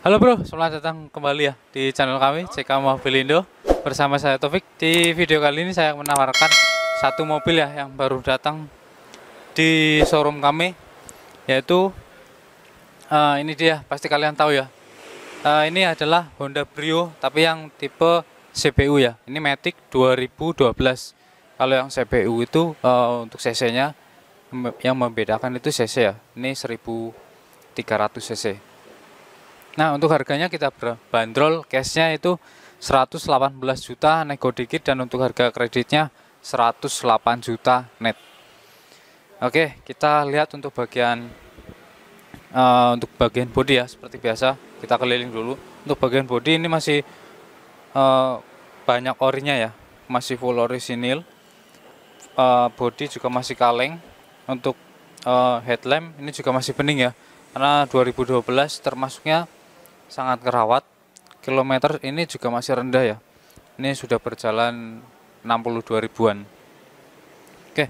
Halo bro, selamat datang kembali ya di channel kami CK Mobilindo Bersama saya Taufik Di video kali ini saya menawarkan satu mobil ya yang baru datang di showroom kami Yaitu uh, ini dia, pasti kalian tahu ya uh, Ini adalah Honda Brio tapi yang tipe CPU ya Ini Matic 2012 Kalau yang CPU itu uh, untuk CC nya yang membedakan itu CC ya Ini 1300 cc Nah, untuk harganya kita bandrol cashnya itu 118 juta nego dikit dan untuk harga kreditnya 108 juta net. Oke, kita lihat untuk bagian uh, untuk bagian body ya seperti biasa kita keliling dulu. Untuk bagian body ini masih uh, banyak orinya ya, masih full orisinil. Uh, body juga masih kaleng. Untuk uh, headlamp ini juga masih bening ya, karena 2012 termasuknya sangat kerawat. Kilometer ini juga masih rendah ya. Ini sudah berjalan 62 ribuan. Oke,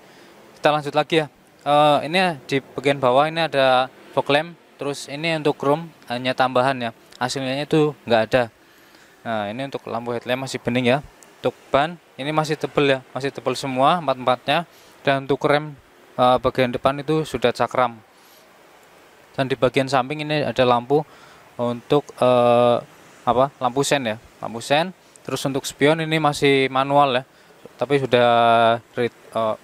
kita lanjut lagi ya. E, ini ya, di bagian bawah ini ada fog lamp, terus ini untuk chrome hanya tambahan ya. hasilnya itu nggak ada. Nah, ini untuk lampu headlamp masih bening ya. Untuk ban ini masih tebel ya, masih tebel semua empat-empatnya dan untuk rem e, bagian depan itu sudah cakram. Dan di bagian samping ini ada lampu untuk uh, apa lampu sen ya lampu sen terus untuk spion ini masih manual ya tapi sudah read, eh,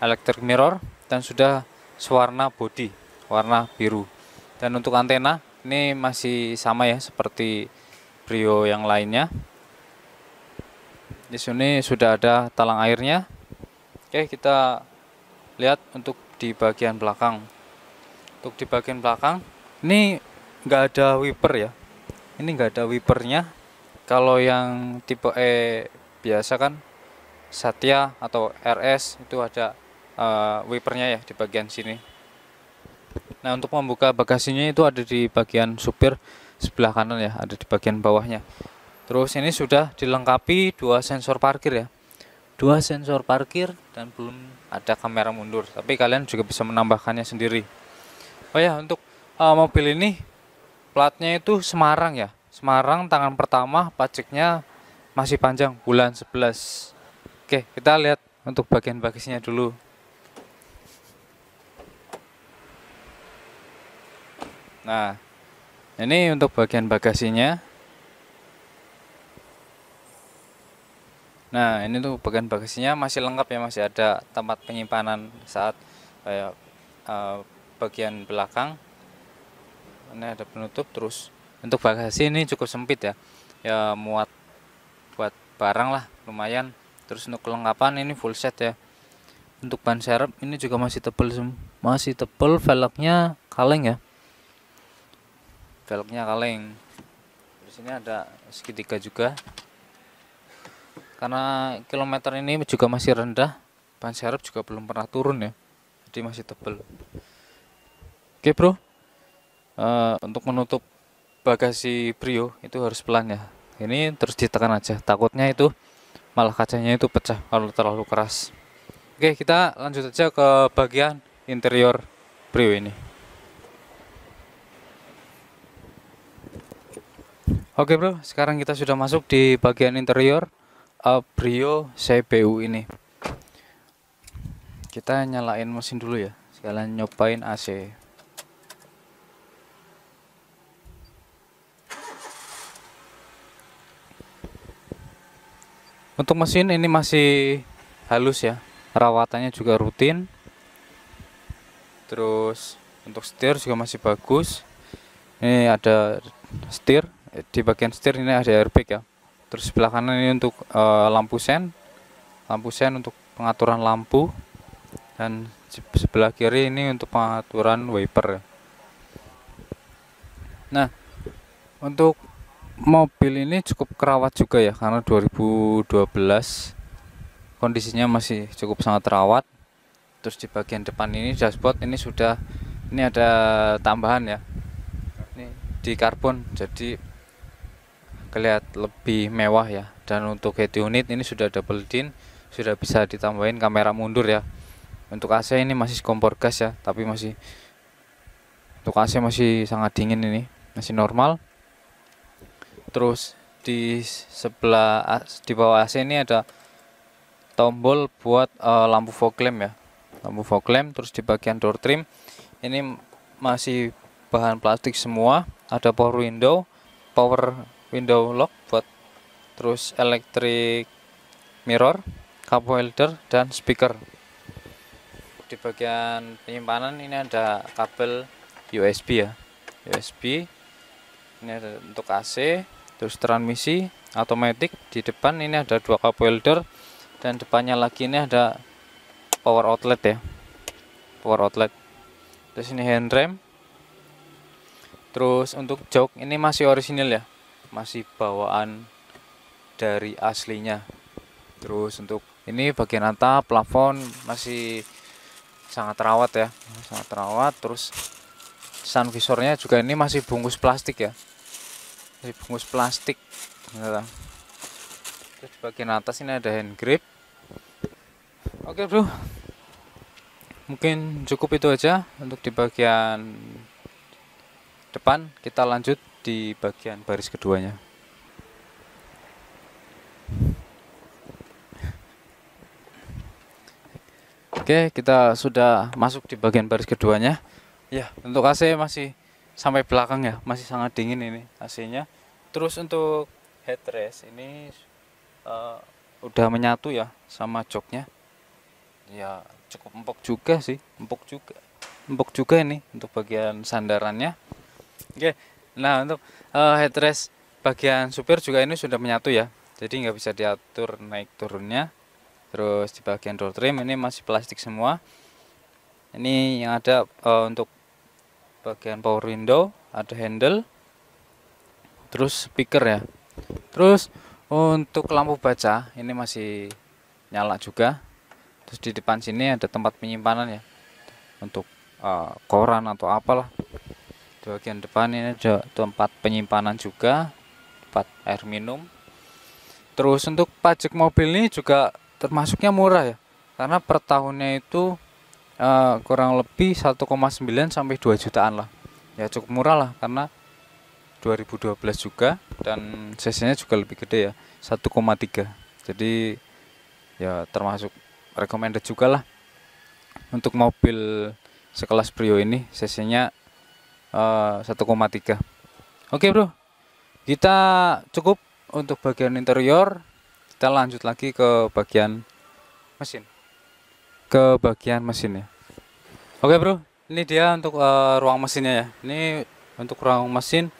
electric mirror dan sudah sewarna body warna biru dan untuk antena ini masih sama ya seperti Brio yang lainnya di sini sudah ada talang airnya oke kita lihat untuk di bagian belakang untuk di bagian belakang ini nggak ada wiper ya ini nggak ada wipernya kalau yang tipe E biasa kan Satya atau RS itu ada uh, wipernya ya di bagian sini nah untuk membuka bagasinya itu ada di bagian supir sebelah kanan ya ada di bagian bawahnya terus ini sudah dilengkapi dua sensor parkir ya dua sensor parkir dan belum ada kamera mundur tapi kalian juga bisa menambahkannya sendiri oh ya untuk uh, mobil ini platnya itu Semarang ya Semarang tangan pertama pajaknya masih panjang bulan 11 oke kita lihat untuk bagian bagasinya dulu nah ini untuk bagian bagasinya nah ini tuh bagian bagasinya masih lengkap ya masih ada tempat penyimpanan saat kayak eh, bagian belakang ini nah, ada penutup terus untuk bagasi ini cukup sempit ya ya muat buat barang lah lumayan terus untuk kelengkapan ini full set ya untuk ban serep ini juga masih tebel masih tebel velgnya kaleng ya velgnya kaleng terus ini ada segitiga juga karena kilometer ini juga masih rendah ban serep juga belum pernah turun ya jadi masih tebel oke bro Eh, untuk menutup bagasi Brio itu harus pelan ya ini terus ditekan aja takutnya itu malah kacanya itu pecah kalau terlalu keras oke kita lanjut aja ke bagian interior Brio ini Oke bro, sekarang kita sudah masuk di bagian interior uh, Brio CPU ini. Kita nyalain mesin dulu ya, sekalian nyobain AC. Untuk mesin ini masih halus ya, rawatannya juga rutin. Terus untuk setir juga masih bagus. Ini ada setir, di bagian setir ini ada airbag ya. Terus sebelah kanan ini untuk e, lampu sen, lampu sen untuk pengaturan lampu dan sebelah kiri ini untuk pengaturan wiper. Ya. Nah, untuk mobil ini cukup kerawat juga ya karena 2012 kondisinya masih cukup sangat terawat terus di bagian depan ini dashboard ini sudah ini ada tambahan ya ini di karbon jadi kelihat lebih mewah ya dan untuk head unit ini sudah double din sudah bisa ditambahin kamera mundur ya untuk AC ini masih kompor gas ya tapi masih untuk AC masih sangat dingin ini masih normal terus di sebelah di bawah AC ini ada tombol buat uh, lampu fog lamp ya lampu fog lamp terus di bagian door trim ini masih bahan plastik semua ada power window power window lock buat terus electric mirror cup holder dan speaker di bagian penyimpanan ini ada kabel USB ya USB ini ada untuk AC terus transmisi automatic di depan ini ada dua cup welder dan depannya lagi ini ada power outlet ya power outlet terus ini hand rem terus untuk jok ini masih orisinil ya masih bawaan dari aslinya terus untuk ini bagian atap plafon masih sangat terawat ya sangat terawat terus sun visornya juga ini masih bungkus plastik ya bungkus plastik terus bagian atas ini ada hand grip oke bro mungkin cukup itu aja untuk di bagian depan kita lanjut di bagian baris keduanya oke kita sudah masuk di bagian baris keduanya ya untuk AC masih sampai belakang ya masih sangat dingin ini ac terus untuk headrest ini uh, udah menyatu ya sama joknya ya cukup empuk juga sih empuk juga empuk juga ini untuk bagian sandarannya oke nah untuk uh, headrest bagian supir juga ini sudah menyatu ya jadi nggak bisa diatur naik turunnya terus di bagian door trim ini masih plastik semua ini yang ada uh, untuk bagian power window ada handle terus speaker ya terus untuk lampu baca ini masih nyala juga terus di depan sini ada tempat penyimpanan ya untuk uh, koran atau apalah di bagian depan ini ada tempat penyimpanan juga tempat air minum terus untuk pajak mobil ini juga termasuknya murah ya karena per tahunnya itu uh, kurang lebih 1,9 sampai 2 jutaan lah ya cukup murah lah karena 2012 juga dan cc-nya juga lebih gede ya 1,3 jadi ya termasuk recommended juga lah untuk mobil sekelas Brio ini cc-nya uh, 1,3 oke okay, bro kita cukup untuk bagian interior kita lanjut lagi ke bagian mesin ke bagian mesinnya oke bro ini dia untuk uh, ruang mesinnya ya ini untuk ruang mesin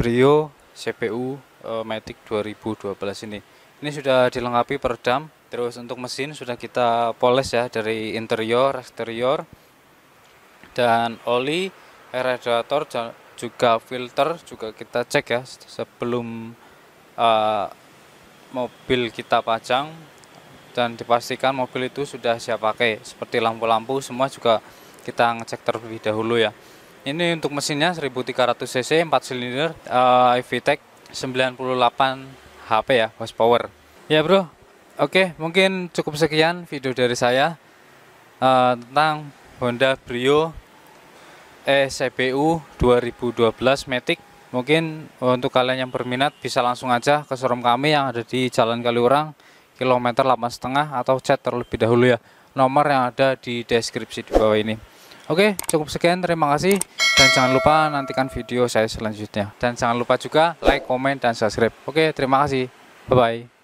Brio CPU uh, eh, Matic 2012 ini ini sudah dilengkapi peredam terus untuk mesin sudah kita poles ya dari interior eksterior dan oli radiator juga filter juga kita cek ya sebelum uh, mobil kita pajang dan dipastikan mobil itu sudah siap pakai seperti lampu-lampu semua juga kita ngecek terlebih dahulu ya ini untuk mesinnya 1300 cc 4 silinder uh, EVTEC 98 HP ya horsepower ya bro oke mungkin cukup sekian video dari saya uh, tentang Honda Brio ECBU 2012 Matic mungkin untuk kalian yang berminat bisa langsung aja ke showroom kami yang ada di Jalan Kaliurang kilometer 8,5 atau chat terlebih dahulu ya nomor yang ada di deskripsi di bawah ini oke cukup sekian terima kasih dan jangan lupa nantikan video saya selanjutnya dan jangan lupa juga like, comment dan subscribe oke terima kasih bye bye